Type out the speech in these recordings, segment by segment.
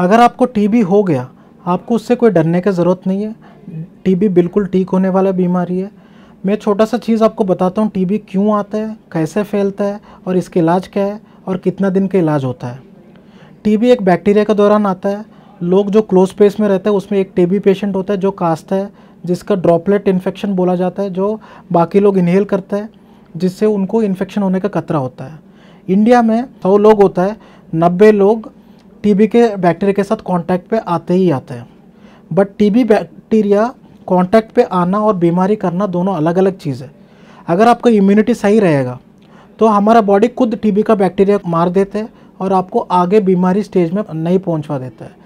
अगर आपको टीबी हो गया आपको उससे कोई डरने की ज़रूरत नहीं है टीबी बिल्कुल ठीक होने वाला बीमारी है मैं छोटा सा चीज़ आपको बताता हूँ टीबी क्यों आता है कैसे फैलता है और इसके इलाज क्या है और कितना दिन का इलाज होता है टीबी एक बैक्टीरिया के दौरान आता है लोग जो क्लोज स्पेस में रहते हैं उसमें एक टीबी पेशेंट होता है जो कास्ता है जिसका ड्रॉपलेट इन्फेक्शन बोला जाता है जो बाकी लोग इनहेल करते हैं जिससे उनको इन्फेक्शन होने का खतरा होता है इंडिया में सौ लोग होता है नब्बे लोग टीबी के बैक्टीरिया के साथ कांटेक्ट पे आते ही आते हैं बट टीबी बैक्टीरिया कांटेक्ट पे आना और बीमारी करना दोनों अलग अलग चीज़ है अगर आपका इम्यूनिटी सही रहेगा तो हमारा बॉडी खुद टीबी का बैक्टीरिया मार देते हैं और आपको आगे बीमारी स्टेज में नहीं पहुँचवा देता है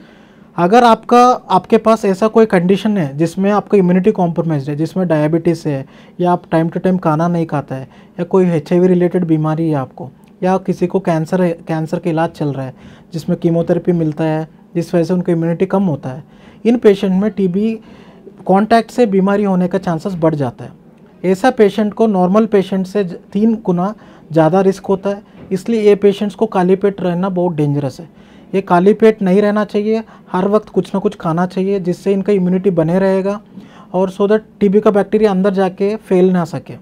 अगर आपका आपके पास ऐसा कोई कंडीशन है जिसमें आपका इम्यूनिटी कॉम्प्रोमाइज है जिसमें डायबिटीज़ है या आप टाइम टू टाइम खाना नहीं खाता है या कोई एच रिलेटेड बीमारी है आपको या किसी को कैंसर है कैंसर का इलाज चल रहा है जिसमें कीमोथेरेपी मिलता है जिस वजह से उनका इम्यूनिटी कम होता है इन पेशेंट में टीबी कांटेक्ट से बीमारी होने का चांसेस बढ़ जाता है ऐसा पेशेंट को नॉर्मल पेशेंट से तीन गुना ज़्यादा रिस्क होता है इसलिए ये पेशेंट्स को काली पेट रहना बहुत डेंजरस है ये काली पेट नहीं रहना चाहिए हर वक्त कुछ ना कुछ खाना चाहिए जिससे इनका इम्यूनिटी बने रहेगा और सो दैट टीबी का बैक्टीरिया अंदर जाके फैल ना सके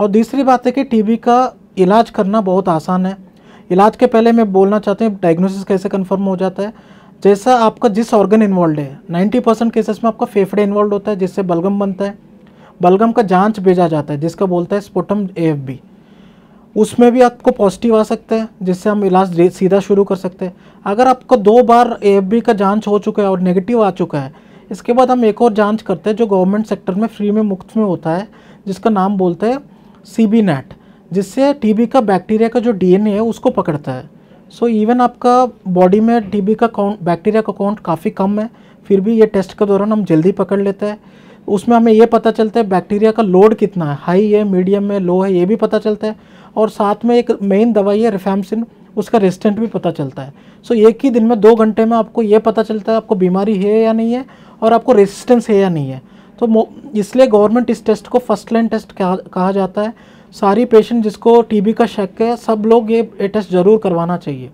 और दूसरी बात है कि टीबी का इलाज करना बहुत आसान है इलाज के पहले मैं बोलना चाहते हैं डायग्नोसिस कैसे कन्फर्म हो जाता है जैसा आपका जिस ऑर्गन इन्वॉल्व है 90 परसेंट केसेस में आपका फेफड़े इन्वॉल्व होता है जिससे बलगम बनता है बलगम का जांच भेजा जाता है जिसका बोलता है स्पोटम ए उसमें भी आपको पॉजिटिव आ सकता है जिससे हम इलाज सीधा शुरू कर सकते हैं अगर आपका दो बार ए का जाँच हो चुका है और नेगेटिव आ चुका है इसके बाद हम एक और जाँच करते हैं जो गवर्नमेंट सेक्टर में फ्री में मुफ्त में होता है जिसका नाम बोलते हैं सी बी नेट जिससे टीबी का बैक्टीरिया का जो डीएनए है उसको पकड़ता है सो so, इवन आपका बॉडी में टीबी का काउंट बैक्टीरिया का काउंट काफ़ी कम है फिर भी ये टेस्ट के दौरान हम जल्दी पकड़ लेते हैं उसमें हमें ये पता चलता है बैक्टीरिया का लोड कितना है हाई है मीडियम है लो है ये भी पता चलता है और साथ में एक मेन दवाई है रिफेमसिन उसका रेस्टेंट भी पता चलता है सो so, एक ही दिन में दो घंटे में आपको ये पता चलता है आपको बीमारी है या नहीं है और आपको रेजिस्टेंस है या नहीं है तो इसलिए गवर्नमेंट इस टेस्ट को फर्स्ट लाइन टेस्ट कहा जाता है सारी पेशेंट जिसको टीबी का शक है सब लोग ये टेस्ट ज़रूर करवाना चाहिए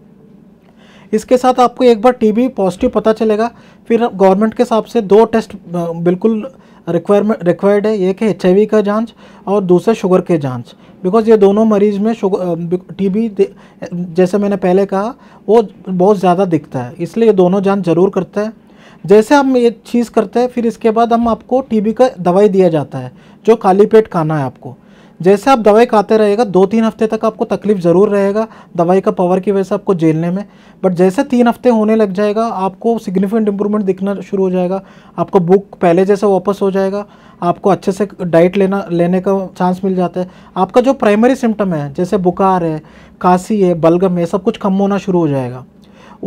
इसके साथ आपको एक बार टीबी पॉजिटिव पता चलेगा फिर गवर्नमेंट के हिसाब से दो टेस्ट बिल्कुल रिक्वायरमेंट रिक्वायर्ड है एक है एच का जांच और दूसरा शुगर के जांच बिकॉज ये दोनों मरीज़ में शुगर बी जैसे मैंने पहले कहा वो बहुत ज़्यादा दिखता है इसलिए ये दोनों जांच ज़रूर करता है जैसे हम ये चीज़ करते हैं फिर इसके बाद हम आपको टीबी का दवाई दिया जाता है जो काली पेट खाना है आपको जैसे आप दवाई खाते रहेगा दो तीन हफ्ते तक आपको तकलीफ ज़रूर रहेगा दवाई का पावर की वजह से आपको झेलने में बट जैसे तीन हफ्ते होने लग जाएगा आपको सिग्निफिकेंट इंप्रूवमेंट दिखना शुरू हो जाएगा आपको बुक पहले जैसा वापस हो जाएगा आपको अच्छे से डाइट लेना लेने का चांस मिल जाता है आपका जो प्राइमरी सिम्टम है जैसे बुखार है खांसी है बलगम है सब कुछ कम होना शुरू हो जाएगा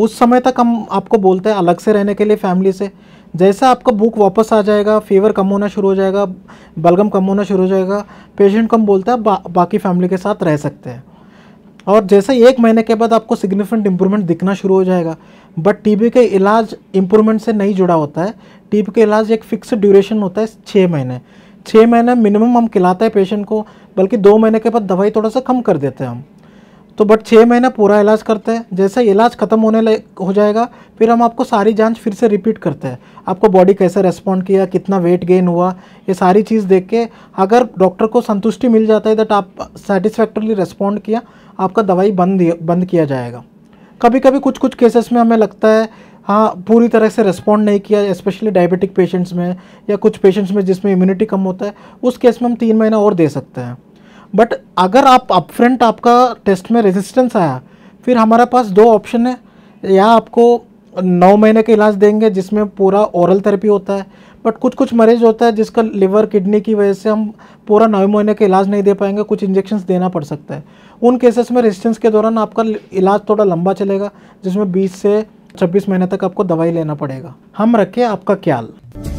उस समय तक हम आपको बोलते हैं अलग से रहने के लिए फैमिली से जैसा आपका भूख वापस आ जाएगा फीवर कम होना शुरू हो जाएगा बलगम कम होना शुरू हो जाएगा पेशेंट कम बोलते हैं बा, बाकी फैमिली के साथ रह सकते हैं और जैसे एक महीने के बाद आपको सिग्निफिकेंट इम्प्रूवमेंट दिखना शुरू हो जाएगा बट टीबी के इलाज इम्प्रूवमेंट से नहीं जुड़ा होता है टीबी का इलाज एक फिक्स ड्यूरेशन होता है छः महीने छः महीने मिनिमम हम खिलाते हैं पेशेंट को बल्कि दो महीने के बाद दवाई थोड़ा सा कम कर देते हैं हम तो बट छः महीना पूरा इलाज करते हैं जैसे इलाज ख़त्म होने हो जाएगा फिर हम आपको सारी जांच फिर से रिपीट करते हैं आपको बॉडी कैसे रेस्पॉन्ड किया कितना वेट गेन हुआ ये सारी चीज़ देख के अगर डॉक्टर को संतुष्टि मिल जाता है दैट आप सेटिस्फैक्ट्रली रेस्पॉन्ड किया आपका दवाई बंद बंद किया जाएगा कभी कभी कुछ कुछ केसेस में हमें लगता है हाँ पूरी तरह से रेस्पॉन्ड नहीं किया स्पेशली डायबिटिक पेशेंट्स में या कुछ पेशेंट्स में जिसमें इम्यूनिटी कम होता है उस केस में हम तीन महीना और दे सकते हैं बट अगर आप अपफ्रंट आपका टेस्ट में रेजिस्टेंस आया फिर हमारे पास दो ऑप्शन है या आपको नौ महीने का इलाज देंगे जिसमें पूरा ओरल थेरेपी होता है बट कुछ कुछ मरीज होता है जिसका लिवर किडनी की वजह से हम पूरा नौ महीने का इलाज नहीं दे पाएंगे कुछ इंजेक्शन देना पड़ सकता है उन केसेस में रेजिस्टेंस के दौरान आपका इलाज थोड़ा लंबा चलेगा जिसमें बीस से छब्बीस महीने तक आपको दवाई लेना पड़ेगा हम रखें आपका ख्याल